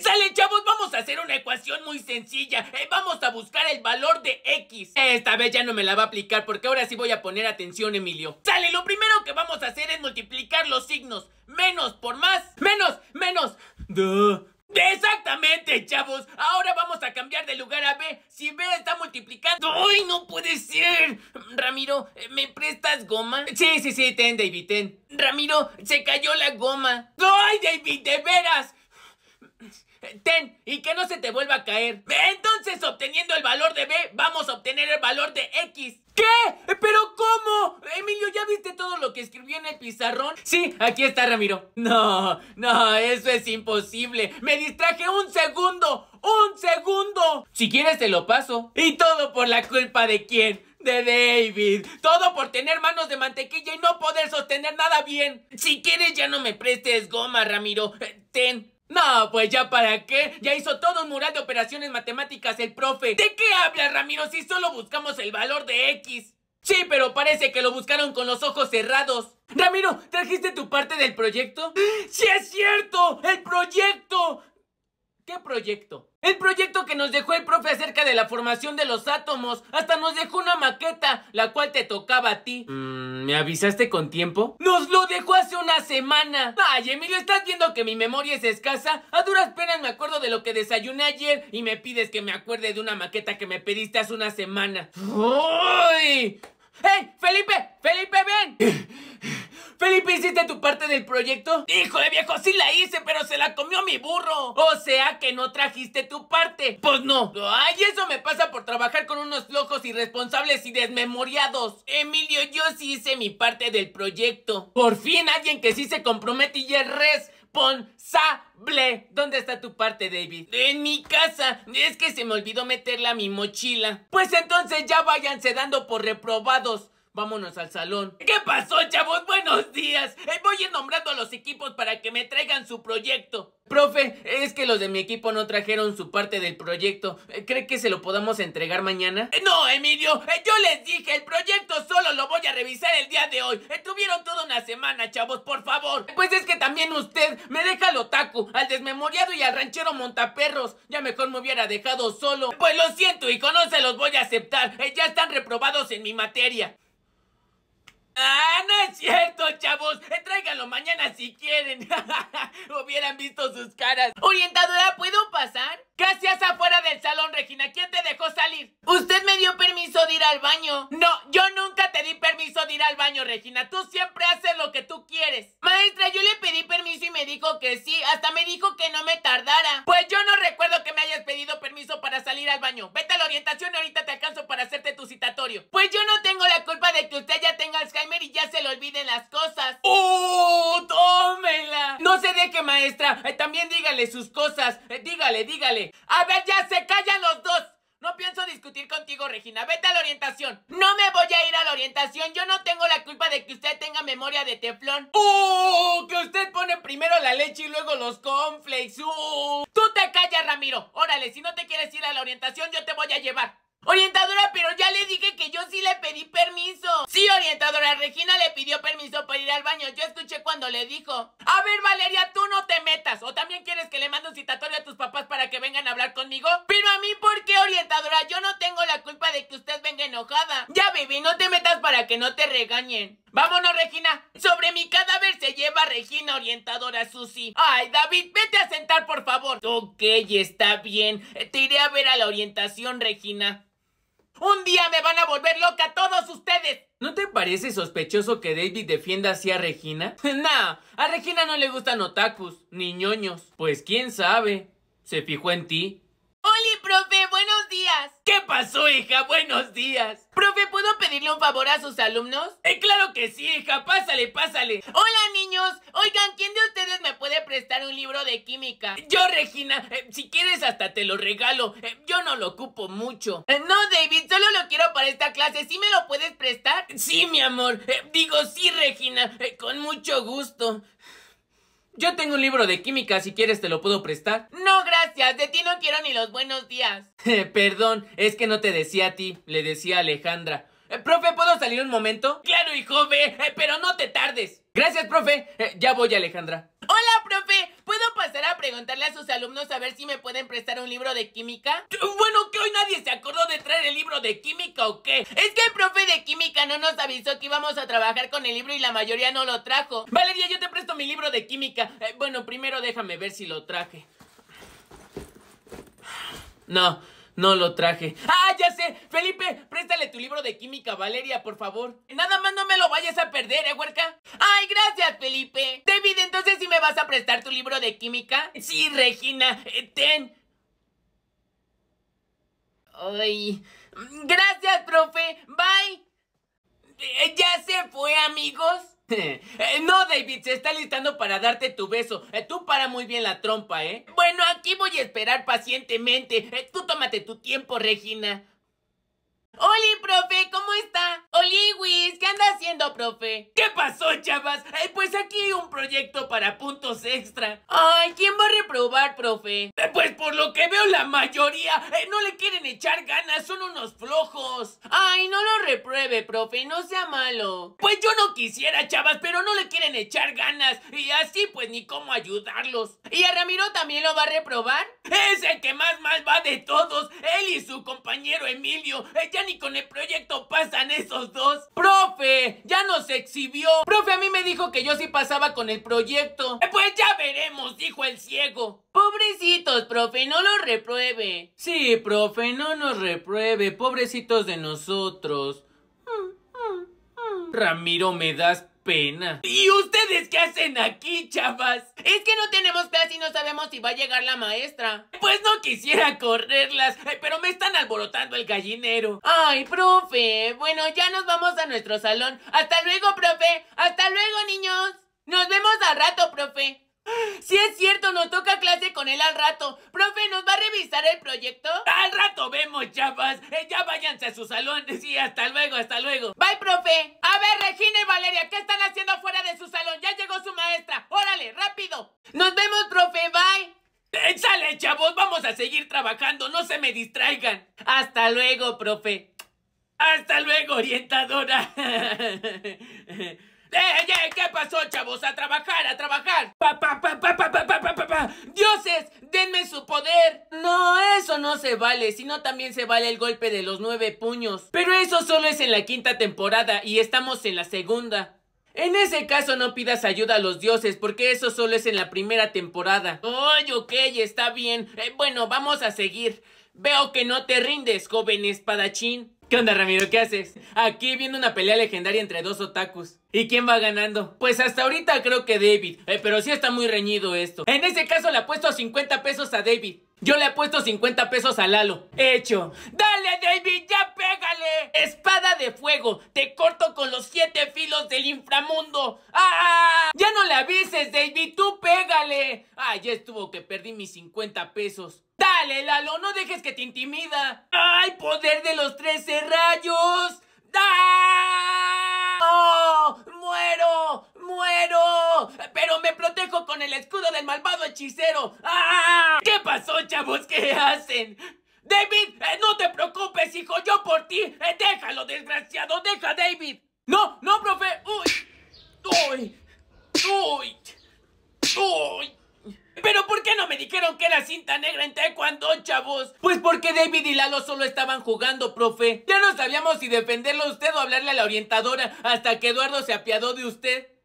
¡Sale, chavos! Vamos a hacer una ecuación muy sencilla. Eh, vamos a buscar el valor de X. Esta vez ya no me la va a aplicar porque ahora sí voy a poner atención, Emilio. ¡Sale! Lo primero que vamos a hacer es multiplicar los signos. Menos por más. ¡Menos! ¡Menos! Exactamente, chavos. Ahora vamos a cambiar de lugar a B. Si B está multiplicando. ¡Ay, no puede ser! Ramiro, eh, ¿me prestas goma? Sí, sí, sí, ten, David, ten. Ramiro, se cayó la goma. ¡Ay, David, de veras! Ten, y que no se te vuelva a caer. Entonces, obteniendo el valor de B, vamos a obtener el valor de X. ¿Qué? ¿Pero cómo? Emilio, ¿ya viste todo lo que escribió en el pizarrón? Sí, aquí está Ramiro. No, no, eso es imposible. Me distraje un segundo. ¡Un segundo! Si quieres te lo paso. Y todo por la culpa de quién? de David. Todo por tener manos de mantequilla y no poder sostener nada bien. Si quieres ya no me prestes goma, Ramiro. Ten, no, pues ya para qué. Ya hizo todo un mural de operaciones matemáticas el profe. ¿De qué habla, Ramiro, si solo buscamos el valor de X? Sí, pero parece que lo buscaron con los ojos cerrados. Ramiro, ¿trajiste tu parte del proyecto? ¡Sí es cierto! ¡El proyecto! ¿Qué proyecto? El proyecto que nos dejó el profe acerca de la formación de los átomos, hasta nos dejó una maqueta, la cual te tocaba a ti. Mm, ¿Me avisaste con tiempo? ¡Nos lo dejó hace una semana! Ay, Emilio, ¿estás viendo que mi memoria es escasa? A duras penas me acuerdo de lo que desayuné ayer y me pides que me acuerde de una maqueta que me pediste hace una semana. ¡Uy! ¡Hey! ¡Felipe! ¡Felipe, ven! Felipe, ¿hiciste tu parte del proyecto? Hijo de viejo, sí la hice, pero se la comió mi burro. O sea que no trajiste tu parte. Pues no. Ay, eso me pasa por trabajar con unos locos irresponsables y desmemoriados. Emilio, yo sí hice mi parte del proyecto. Por fin alguien que sí se compromete y es res. Sable, ¿Dónde está tu parte, David? En mi casa. Es que se me olvidó meterla a mi mochila. Pues entonces ya váyanse dando por reprobados. Vámonos al salón. ¿Qué pasó, chavos? Buenos días. Eh, voy a ir nombrando a los equipos para que me traigan su proyecto. Profe, es que los de mi equipo no trajeron su parte del proyecto. Eh, ¿Cree que se lo podamos entregar mañana? Eh, no, Emilio. Yo les dije, el proyecto solo lo voy a revisar el día de hoy. Estuvieron toda una semana, chavos, por favor. Pues es que también usted me deja al otaku, al desmemoriado y al ranchero montaperros. Ya mejor me hubiera dejado solo. Pues lo siento, hijo, no se los voy a aceptar. Ya están reprobados en mi materia. ¡Ah, no es cierto, chavos! Tráiganlo mañana si quieren. Hubieran visto sus caras. Orientadora, ¿puedo pasar? Casi hasta afuera del salón, Regina. ¿Quién te dejó salir? Usted me dio permiso de ir al baño. No, yo nunca te di permiso de ir al baño, Regina. Tú siempre haces lo que tú quieres. Maestra, yo le pedí permiso y me dijo que sí. Hasta me dijo que no me tardara. Pues yo no recuerdo que pedido permiso para salir al baño. Vete a la orientación y ahorita te alcanzo para hacerte tu citatorio. Pues yo no tengo la culpa de que usted ya tenga Alzheimer y ya se le olviden las cosas. ¡Oh, tómela! No se deje, maestra. Eh, también dígale sus cosas. Eh, dígale, dígale. A ver, ya se callan los dos. No pienso discutir contigo, Regina. Vete a la orientación. No me voy a ir a la orientación. Yo no tengo la culpa de que usted tenga memoria de teflón. ¡Uh! Que usted pone primero la leche y luego los cornflakes. ¡Uh! Tú te callas, Ramiro. Órale, si no te quieres ir a la orientación, yo te voy a llevar. Orientadora, pero ya le dije que yo sí le pedí permiso. Sí, orientadora, Regina le pidió permiso para ir al baño. Yo escuché cuando le dijo. A ver, Valeria, tú no te metas. ¿O también quieres que le mande un citatorio a tus papás para que vengan a hablar conmigo? Pero a mí, ¿por qué, orientadora? Yo no tengo la culpa de que usted venga enojada. Ya, baby, no te metas para que no te regañen. Vámonos, Regina. Sobre mi cadáver se lleva Regina orientadora Susi. Ay, David, vete a sentar, por favor. Ok, está bien. Eh, te iré a ver a la orientación, Regina. Un día me van a volver loca todos ustedes. ¿No te parece sospechoso que David defienda así a Regina? nah, a Regina no le gustan otakus, ni ñoños. Pues quién sabe. Se fijó en ti. Hola profe! ¡Buenos días! ¿Qué pasó, hija? ¡Buenos días! Profe, ¿puedo pedirle un favor a sus alumnos? ¡Eh, claro que sí, hija! ¡Pásale, pásale! ¡Hola, niños! Oigan, ¿quién de ustedes me puede prestar un libro de química? Yo, Regina, eh, si quieres hasta te lo regalo. Eh, yo no lo ocupo mucho. Eh, no, David, solo lo quiero para esta clase. ¿Sí me lo puedes prestar? Sí, mi amor. digo sí, Regina. con mucho gusto. Yo tengo un libro de química, si quieres te lo puedo prestar. No, gracias, de ti no quiero ni los buenos días. Perdón, es que no te decía a ti, le decía a Alejandra. Eh, profe, ¿puedo salir un momento? Claro, hijo, ve, eh, pero no te tardes. Gracias, profe. Eh, ya voy, Alejandra. Hola, profe. ¿Puedo pasar a preguntarle a sus alumnos a ver si me pueden prestar un libro de química? Bueno, que hoy nadie se acordó de traer el libro de química o qué. Es que el profe de química no nos avisó que íbamos a trabajar con el libro y la mayoría no lo trajo. Valeria, yo te presto mi libro de química. Eh, bueno, primero déjame ver si lo traje. No. No lo traje. ¡Ah, ya sé! Felipe, préstale tu libro de química, Valeria, por favor. Nada más no me lo vayas a perder, ¿eh, huerca? ¡Ay, gracias, Felipe! David, entonces sí me vas a prestar tu libro de química. Sí, Regina, eh, ten. Ay. Gracias, profe. Bye. Eh, ya se fue, amigos. Eh, no, David, se está listando para darte tu beso. Eh, tú para muy bien la trompa, ¿eh? Bueno, aquí voy a esperar pacientemente. Eh, tú tómate tu tiempo, Regina. ¡Oli, profe! ¿Cómo está? Hola Whis! ¿Qué anda haciendo, profe? ¿Qué pasó, chavas? pues aquí hay un proyecto para puntos extra. Ay, ¿quién va a reprobar, profe? Eh, pues por lo que veo, la mayoría eh, no le quieren echar ganas, son unos flojos. Ay, no lo repruebe, profe, no sea malo. Pues yo no quisiera, chavas, pero no le quieren echar ganas. Y así, pues ni cómo ayudarlos. ¿Y a Ramiro también lo va a reprobar? Es el que más mal va de todos. Él y su compañero Emilio. Eh, y con el proyecto pasan esos dos. ¡Profe! ¡Ya nos exhibió! ¡Profe, a mí me dijo que yo sí pasaba con el proyecto! Eh, pues ya veremos, dijo el ciego. Pobrecitos, profe, no los repruebe. Sí, profe, no nos repruebe. Pobrecitos de nosotros. Mm, mm, mm. Ramiro, me das ¿Y ustedes qué hacen aquí, chavas? Es que no tenemos clase y no sabemos si va a llegar la maestra. Pues no quisiera correrlas, pero me están alborotando el gallinero. Ay, profe. Bueno, ya nos vamos a nuestro salón. Hasta luego, profe. Hasta luego, niños. Nos vemos al rato, profe. Si es cierto, nos toca clase con él al rato. Profe, ¿nos va a revisar el proyecto? Al rato vemos, chapas. Eh, ya váyanse a su salón. Sí, hasta luego, hasta luego. Bye, profe. A ver, Regina y Valeria, ¿qué están haciendo afuera de su salón? Ya llegó su maestra. Órale, rápido. Nos vemos, profe. Bye. Eh, sale, chavos. Vamos a seguir trabajando. No se me distraigan. Hasta luego, profe. Hasta luego, orientadora. Eh, ¡Eh, eh! qué pasó, chavos? ¡A trabajar, a trabajar! Papá, pa, pa, dioses ¡Denme su poder! No, eso no se vale, sino también se vale el golpe de los nueve puños. Pero eso solo es en la quinta temporada y estamos en la segunda. En ese caso no pidas ayuda a los dioses porque eso solo es en la primera temporada. ¡Ay, ok! Está bien. Eh, bueno, vamos a seguir. Veo que no te rindes, joven espadachín. ¿Qué onda, Ramiro? ¿Qué haces? Aquí viene una pelea legendaria entre dos otakus. ¿Y quién va ganando? Pues hasta ahorita creo que David, eh, pero sí está muy reñido esto. En ese caso le apuesto 50 pesos a David. Yo le apuesto 50 pesos a Lalo. Hecho. ¡Dale, David! ¡Espada de fuego! ¡Te corto con los siete filos del inframundo! ¡Ah! ¡Ya no le avises, David! ¡Tú pégale! Ay, ya estuvo que perdí mis 50 pesos! ¡Dale, Lalo! ¡No dejes que te intimida! ¡Ay, poder de los 13 rayos! Da, ¡Muero! ¡Muero! ¡Pero me protejo con el escudo del malvado hechicero! ¡Ah! ¿Qué pasó, chavos? ¿Qué hacen? David, eh, no te preocupes, hijo, yo por ti. Eh, déjalo, desgraciado, deja, David. No, no, profe. Uy. Uy. Uy. Uy. Pero ¿por qué no me dijeron que era cinta negra en taekwondo, chavos? Pues porque David y Lalo solo estaban jugando, profe. Ya no sabíamos si defenderlo a usted o hablarle a la orientadora hasta que Eduardo se apiadó de usted.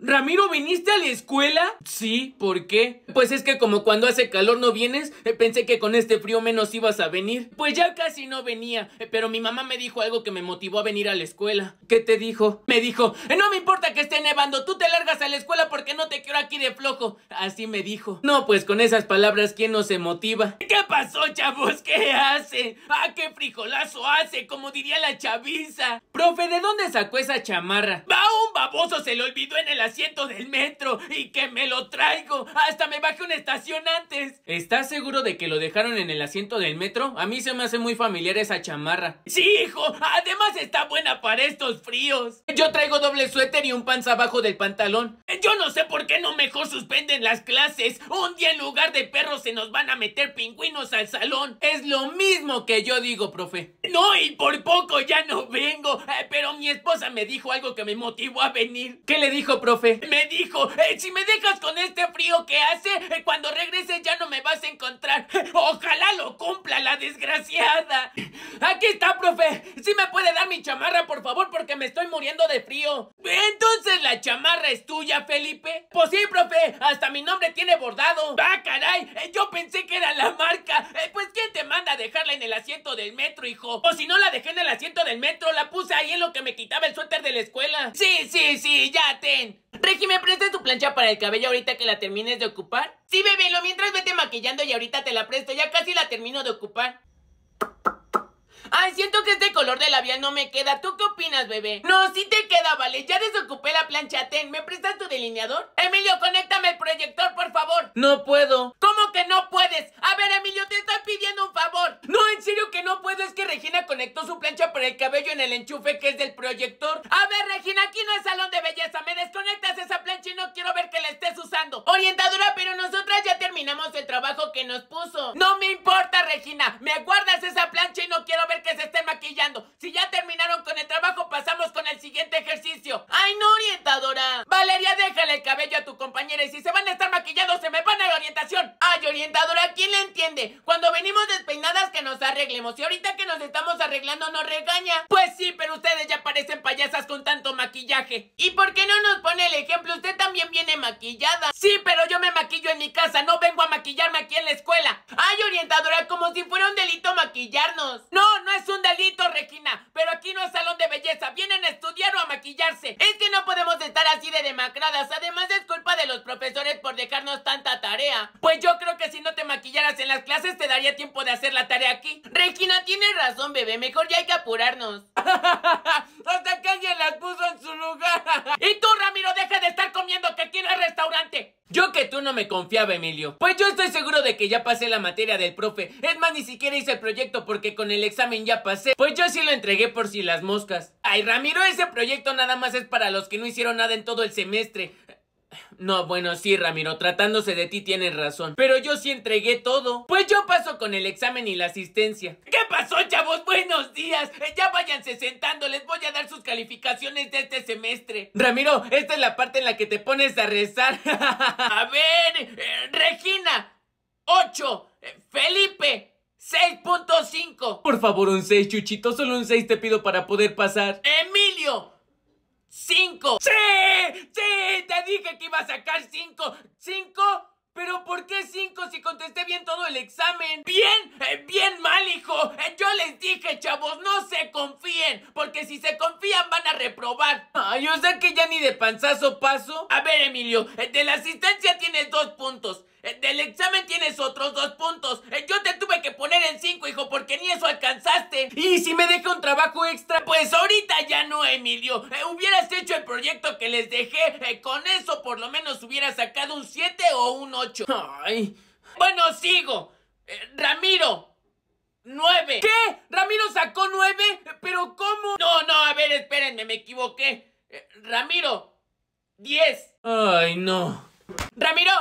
Ramiro, ¿viniste a la escuela? Sí, ¿por qué? Pues es que como cuando hace calor no vienes, eh, pensé que con este frío menos ibas a venir. Pues ya casi no venía, eh, pero mi mamá me dijo algo que me motivó a venir a la escuela. ¿Qué te dijo? Me dijo, eh, no me importa que esté nevando, tú te largas a la escuela porque no te quiero aquí de flojo. Así me dijo. No, pues con esas palabras, ¿quién no se motiva? ¿Qué pasó, chavos? ¿Qué hace? ¡Ah, qué frijolazo hace! Como diría la chaviza. Profe, ¿de dónde sacó esa chamarra? Va, un baboso se lo olvidó en el asiento del metro y que me lo traigo. Hasta me bajé una estación antes. ¿Estás seguro de que lo dejaron en el asiento del metro? A mí se me hace muy familiar esa chamarra. Sí, hijo. Además está buena para estos fríos. Yo traigo doble suéter y un panza abajo del pantalón. Yo no sé por qué no mejor suspenden las clases. Un día en lugar de perros se nos van a meter pingüinos al salón. Es lo mismo que yo digo, profe. No, y por poco ya no vengo. Eh, pero mi esposa me dijo algo que me motivó a venir. ¿Qué le dijo, profe? Me dijo, eh, si me dejas con este frío que hace, eh, cuando regreses ya no me vas a encontrar. Ojalá lo cumpla la desgraciada. ¡Aquí está, profe! ¡Sí me puede dar mi chamarra, por favor, porque me estoy muriendo de frío! ¿Entonces la chamarra es tuya, Felipe? Pues sí, profe, hasta mi nombre tiene bordado. ¡Ah, caray! Eh, yo pensé que era la marca. Eh, pues ¿quién te manda a dejarla en el asiento del metro, hijo? O si no la dejé en el asiento del metro, la puse ahí en lo que me quitaba el suéter de la escuela. Sí, sí, sí, ya ten. Regi, ¿me prestas tu plancha para el cabello ahorita que la termines de ocupar? Sí, bebé, lo mientras vete maquillando y ahorita te la presto, ya casi la termino de ocupar. Ay, siento que este color de labial no me queda. ¿Tú qué opinas, bebé? No, sí te queda, vale. Ya desocupé la plancha. Ten, ¿me prestas tu delineador? Emilio, conéctame el proyector, por favor. No puedo. ¿Cómo que no puedes. A ver, Emilio, te estoy pidiendo un favor. No, en serio que no puedo. Es que Regina conectó su plancha para el cabello en el enchufe que es del proyector. A ver, Regina, aquí no es salón de belleza. Me desconectas esa plancha y no quiero ver que la estés usando. Orientadora, pero nosotras ya terminamos el trabajo que nos puso. No me importa, Regina. Me guardas esa plancha y no quiero ver que se estén maquillando. Si ya terminaron con el trabajo, pasamos con el siguiente ejercicio. Ay, no, orientadora. Valeria, déjale el cabello a tu compañera y si se van a estar maquillando, se me van a la orientación. Ay, orientadora. Orientadora, ¿quién le entiende? Cuando venimos despeinadas que nos arreglemos y ahorita que nos estamos arreglando nos regaña. Pues sí, pero ustedes ya parecen payasas con tanto maquillaje. ¿Y por qué no nos pone el ejemplo? Usted también viene maquillada. Sí, pero yo me maquillo en mi casa, no vengo a maquillarme aquí en la escuela. Ay, orientadora, como si fuera un delito maquillarnos. No, no es un delito, Regina, pero aquí no es salón de belleza, vienen a estudiar o a maquillarse. Es que no podemos estar así de demacradas, además es culpa de los profesores por dejarnos tanta tarea. Pues yo creo que si no te maquillaras en las clases te daría tiempo de hacer la tarea aquí. Regina, tiene razón, bebé. Mejor ya hay que apurarnos. Hasta que alguien las puso en su lugar. y tú, Ramiro, deja de estar comiendo que aquí el restaurante. Yo que tú no me confiaba, Emilio. Pues yo estoy seguro de que ya pasé la materia del profe. Es más, ni siquiera hice el proyecto porque con el examen ya pasé. Pues yo sí lo entregué por si las moscas. Ay, Ramiro, ese proyecto nada más es para los que no hicieron nada en todo el semestre. No, bueno, sí, Ramiro, tratándose de ti tienes razón. Pero yo sí entregué todo. Pues yo paso con el examen y la asistencia. ¿Qué pasó, chavos? Buenos días. Eh, ya váyanse sentando, les voy a dar sus calificaciones de este semestre. Ramiro, esta es la parte en la que te pones a rezar. a ver, eh, Regina, 8. Eh, Felipe, 6.5. Por favor, un 6, Chuchito. Solo un 6 te pido para poder pasar. Emilio. 5. Sí, sí, dije que iba a sacar cinco. ¿Cinco? ¿Pero por qué cinco si contesté bien todo el examen? ¡Bien! Eh, ¡Bien mal, hijo! Eh, yo les dije, chavos, no se confíen, porque si se confían van a reprobar. Ay, o sea que ya ni de panzazo paso. A ver, Emilio, eh, de la asistencia tienes dos puntos. Del examen tienes otros dos puntos. Eh, yo te tuve que poner en cinco, hijo, porque ni eso alcanzaste. Y si me deja un trabajo extra, pues ahorita ya no, Emilio. Eh, hubieras hecho el proyecto que les dejé. Eh, con eso por lo menos hubieras sacado un siete o un ocho Ay. Bueno, sigo. Ramiro, Nueve ¿Qué? ¿Ramiro sacó nueve? ¿Pero cómo? No, no, a ver, espérenme, me equivoqué. Ramiro, Diez Ay, no. ¡Ramiro!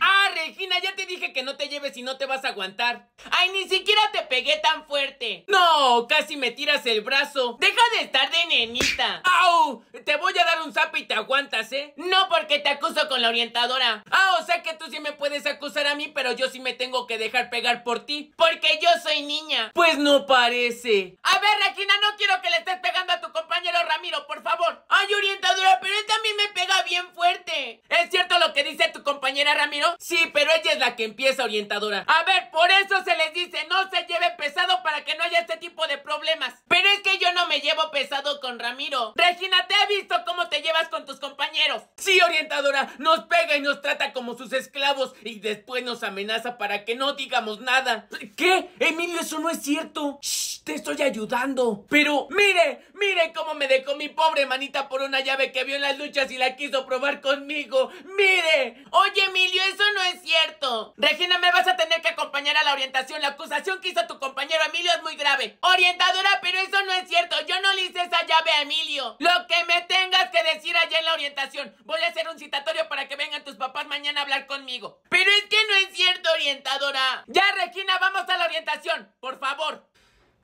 ¡Ah, Regina! Ya te dije que no te lleves y no te vas a aguantar. ¡Ay, ni siquiera te pegué tan fuerte! ¡No! ¡Casi me tiras el brazo! ¡Deja de estar de nenita! ¡Au! Te voy a dar un zapo y te aguantas, ¿eh? No, porque te acuso con la orientadora. Ah, o sea que tú sí me puedes acusar a mí, pero yo sí me tengo que dejar pegar por ti. Porque yo soy niña. Pues no parece. A ver, Regina, no quiero que le estés pegando a tu compañero Ramiro, por favor. ¡Ay, orientadora, pero él también me pega bien fuerte! Es cierto lo que dice tu compañera Ramiro? Sí, pero ella es la que empieza orientadora. A ver, por eso se les dice, no se lleve pesado para que no haya este tipo de problemas. Pero es que yo no me llevo pesado con Ramiro. Regina, te he visto cómo te llevas con tus compañeros. Sí, orientadora, nos pega y nos trata como sus esclavos y después nos amenaza para que no digamos nada. ¿Qué? Emilio, eso no es cierto. Shh, te estoy ayudando. Pero mire, mire cómo me dejó mi pobre manita por una llave que vio en las luchas y la quiso probar conmigo. ¡Mire! Oye, Emilio, eso no es cierto. Regina, me vas a tener que acompañar a la orientación. La acusación que hizo tu compañero Emilio es muy grave. Orientadora, pero eso no es cierto. Yo no le hice esa llave a Emilio. Lo que me tengas que decir allá en la orientación. Voy a hacer un citatorio para que vengan tus papás mañana a hablar conmigo. Pero es que no es cierto, orientadora. Ya, Regina, vamos a la orientación. Por favor.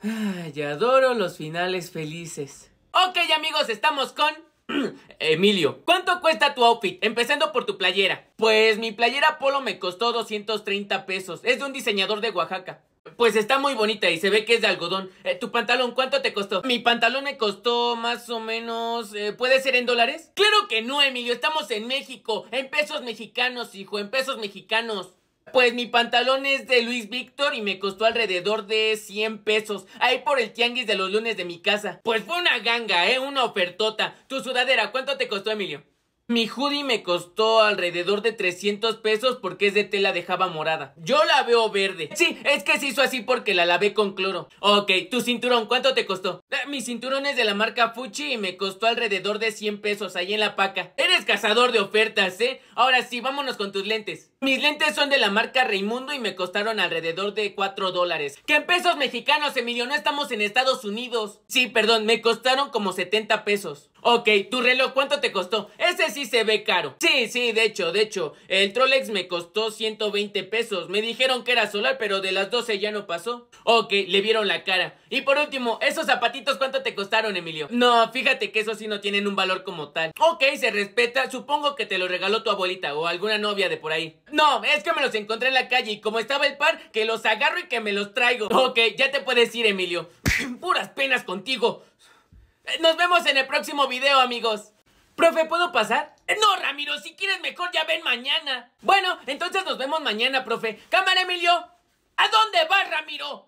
Ay, adoro los finales felices. Ok, amigos, estamos con Emilio, ¿cuánto cuesta tu outfit? Empezando por tu playera. Pues mi playera polo me costó 230 pesos. Es de un diseñador de Oaxaca. Pues está muy bonita y se ve que es de algodón. Eh, ¿Tu pantalón cuánto te costó? Mi pantalón me costó más o menos... Eh, ¿Puede ser en dólares? Claro que no, Emilio. Estamos en México. En pesos mexicanos, hijo. En pesos mexicanos. Pues mi pantalón es de Luis Víctor y me costó alrededor de 100 pesos, ahí por el tianguis de los lunes de mi casa. Pues fue una ganga, ¿eh? Una ofertota. Tu sudadera, ¿cuánto te costó, Emilio? Mi hoodie me costó alrededor de 300 pesos porque es de tela de java morada. Yo la veo verde. Sí, es que se hizo así porque la lavé con cloro. Ok, tu cinturón, ¿cuánto te costó? Ah, mi cinturón es de la marca Fuchi y me costó alrededor de 100 pesos ahí en la paca. Eres cazador de ofertas, ¿eh? Ahora sí, vámonos con tus lentes. Mis lentes son de la marca Raimundo y me costaron alrededor de 4 dólares. Que en pesos mexicanos, Emilio, no estamos en Estados Unidos. Sí, perdón, me costaron como 70 pesos. Ok, tu reloj, ¿cuánto te costó? Ese sí se ve caro. Sí, sí, de hecho, de hecho, el Trolex me costó 120 pesos. Me dijeron que era solar, pero de las 12 ya no pasó. Ok, le vieron la cara. Y por último, esos zapatitos, ¿cuánto te costaron, Emilio? No, fíjate que esos sí no tienen un valor como tal. Ok, se respeta, supongo que te lo regaló tu abuelita o alguna novia de por ahí. No, es que me los encontré en la calle y como estaba el par, que los agarro y que me los traigo. Ok, ya te puedes ir, Emilio. Puras penas contigo. Eh, nos vemos en el próximo video, amigos. Profe, ¿puedo pasar? Eh, no, Ramiro, si quieres mejor ya ven mañana. Bueno, entonces nos vemos mañana, profe. Cámara, Emilio. ¿A dónde vas, Ramiro?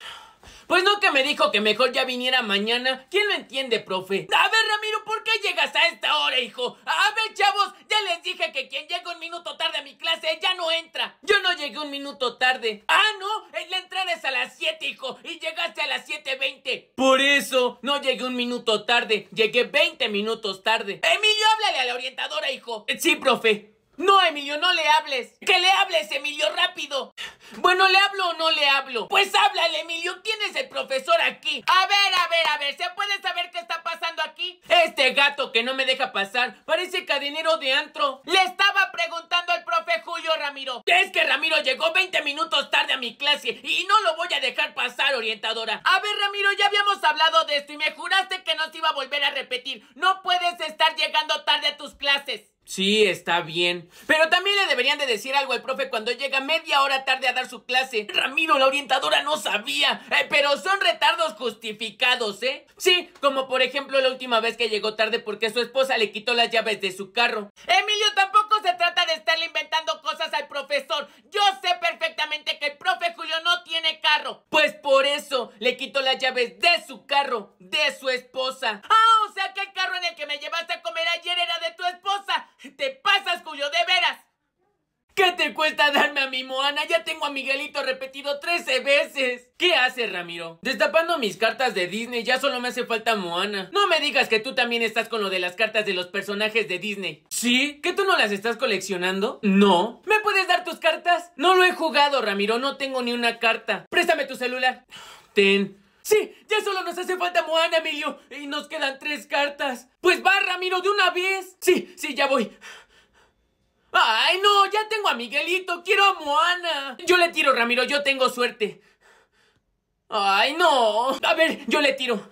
Pues no que me dijo que mejor ya viniera mañana. ¿Quién lo entiende, profe? A ver, Ramiro, ¿por qué llegas a esta hora, hijo? A ver, chavos, ya les dije que quien llega un minuto tarde a mi clase ya no entra. Yo no llegué un minuto tarde. Ah, no, eh, la entrada es a las 7, hijo, y llegaste a las 7.20. Por eso, no llegué un minuto tarde, llegué 20 minutos tarde. Emilio, háblale a la orientadora, hijo. Eh, sí, profe. No, Emilio, no le hables. Que le hables, Emilio, rápido. Bueno, ¿le hablo o no le hablo? Pues háblale, Emilio. tienes es el profesor aquí? A ver, a ver, a ver. ¿Se puede saber qué está pasando aquí? Este gato que no me deja pasar parece cadenero de antro. Le estaba preguntando al profe Julio Ramiro. Es que Ramiro llegó 20 minutos tarde a mi clase y no lo voy a dejar pasar, orientadora. A ver, Ramiro, ya habíamos hablado de esto y me juraste que no se iba a volver a repetir. No puedes estar llegando tarde a tus clases. Sí, está bien. Pero también le deberían de decir algo al profe cuando llega media hora tarde a dar su clase. Ramiro, la orientadora no sabía. Eh, pero son retardos justificados, ¿eh? Sí, como por ejemplo la última vez que llegó tarde porque su esposa le quitó las llaves de su carro. Emilio tampoco se trata de estarle inventando cosas al profesor. Yo sé perfectamente que el profe Julio no tiene carro. Pues por eso le quito las llaves de su carro, de su esposa. Ah, o sea que el carro en el que me llevaste a comer ayer era de tu esposa. Te pasas, Julio, de veras. ¿Qué te cuesta darme a mi Moana? Ya tengo a Miguelito repetido 13 veces. ¿Qué hace Ramiro? Destapando mis cartas de Disney, ya solo me hace falta Moana. No me digas que tú también estás con lo de las cartas de los personajes de Disney. ¿Sí? ¿Que tú no las estás coleccionando? No. ¿Me puedes dar tus cartas? No lo he jugado, Ramiro. No tengo ni una carta. Préstame tu celular. Ten. Sí, ya solo nos hace falta Moana, Emilio. Y nos quedan tres cartas. Pues va, Ramiro, de una vez. Sí, sí, ya voy. ¡Ay, no! ¡Ya tengo a Miguelito! ¡Quiero a Moana! Yo le tiro, Ramiro, yo tengo suerte. ¡Ay, no! A ver, yo le tiro.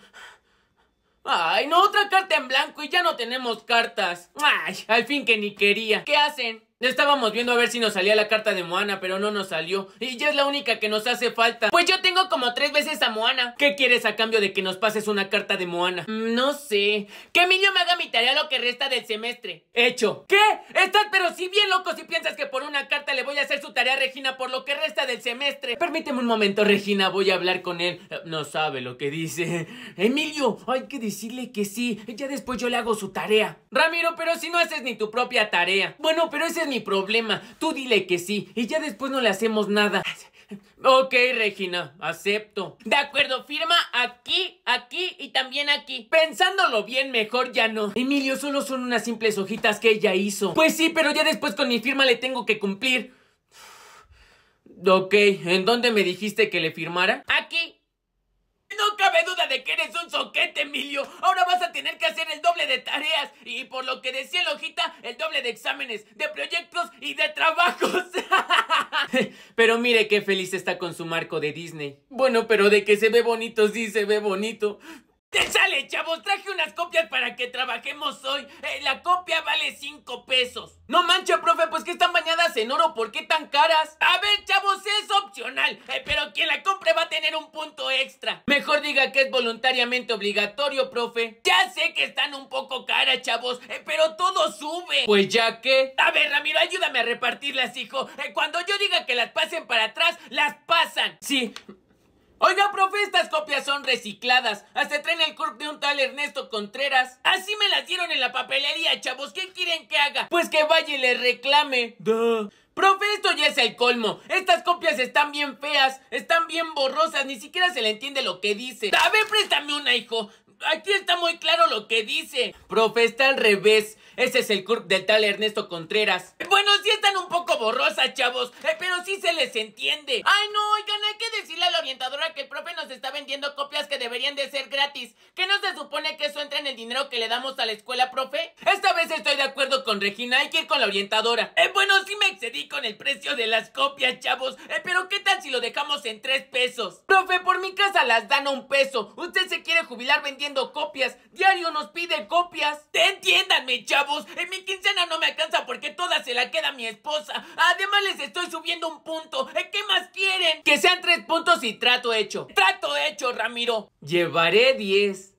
¡Ay, no! Otra carta en blanco y ya no tenemos cartas. ¡Ay! Al fin que ni quería. ¿Qué hacen? Estábamos viendo a ver si nos salía la carta de Moana, pero no nos salió. Y ya es la única que nos hace falta. Pues yo tengo como tres veces a Moana. ¿Qué quieres a cambio de que nos pases una carta de Moana? Mm, no sé. Que Emilio me haga mi tarea lo que resta del semestre. Hecho. ¿Qué? Estás pero sí bien loco si piensas que por una carta le voy a hacer su tarea a Regina por lo que resta del semestre. Permíteme un momento, Regina. Voy a hablar con él. Eh, no sabe lo que dice. Emilio, hay que decirle que sí. Ya después yo le hago su tarea. Ramiro, pero si no haces ni tu propia tarea. Bueno, pero ese es mi problema. Tú dile que sí y ya después no le hacemos nada. Ok, Regina, acepto. De acuerdo, firma aquí, aquí y también aquí. Pensándolo bien, mejor ya no. Emilio, solo son unas simples hojitas que ella hizo. Pues sí, pero ya después con mi firma le tengo que cumplir. Ok, ¿en dónde me dijiste que le firmara? Aquí, no cabe duda de que eres un soquete, Emilio. Ahora vas a tener que hacer el doble de tareas. Y por lo que decía el hojita, el doble de exámenes, de proyectos y de trabajos. pero mire qué feliz está con su marco de Disney. Bueno, pero de que se ve bonito, sí se ve bonito sale, chavos! Traje unas copias para que trabajemos hoy. Eh, la copia vale 5 pesos. No mancha, profe, pues que están bañadas en oro. ¿Por qué tan caras? A ver, chavos, es opcional. Eh, pero quien la compre va a tener un punto extra. Mejor diga que es voluntariamente obligatorio, profe. Ya sé que están un poco caras, chavos. Eh, pero todo sube. Pues ya que... A ver, Ramiro, ayúdame a repartirlas, hijo. cuando yo diga que las pasen para atrás, las pasan. Sí, Oiga, profe, estas copias son recicladas. Hasta traen el corp de un tal Ernesto Contreras. Así me las dieron en la papelería, chavos. ¿Qué quieren que haga? Pues que vaya y le reclame. Profe, esto ya es el colmo. Estas copias están bien feas, están bien borrosas, ni siquiera se le entiende lo que dice. A ver, préstame una, hijo. Aquí está muy claro lo que dice. Profe, está al revés. Ese es el club del tal Ernesto Contreras. Bueno, sí están un poco borrosas, chavos, eh, pero sí se les entiende. Ay, no, oigan, hay que decirle a la orientadora que el profe nos está vendiendo copias que deberían de ser gratis. ¿Que no se supone que eso entra en el dinero que le damos a la escuela, profe? Esta vez estoy de acuerdo con Regina, hay que ir con la orientadora. Eh, bueno, sí me excedí con el precio de las copias, chavos, eh, pero ¿qué tal si lo dejamos en tres pesos? Profe, por mi casa las dan a un peso. Usted se quiere jubilar vendiendo copias. Diario nos pide copias. Entiéndanme, chavos. En mi quincena no me alcanza porque toda se la queda mi esposa. Además, les estoy subiendo un punto. ¿Eh, ¿Qué más quieren? Que sean tres puntos y trato hecho. Trato hecho, Ramiro. Llevaré diez.